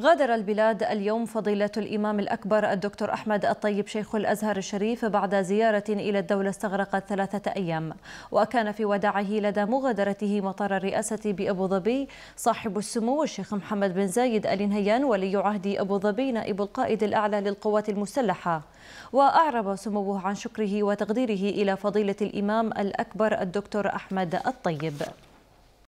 غادر البلاد اليوم فضيلة الإمام الأكبر الدكتور أحمد الطيب شيخ الأزهر الشريف بعد زيارة إلى الدولة استغرقت ثلاثة أيام وكان في وداعه لدى مغادرته مطار الرئاسة بأبو ظبي صاحب السمو الشيخ محمد بن زايد آل نهيان ولي عهد أبو ظبي نائب القائد الأعلى للقوات المسلحة وأعرب سموه عن شكره وتقديره إلى فضيلة الإمام الأكبر الدكتور أحمد الطيب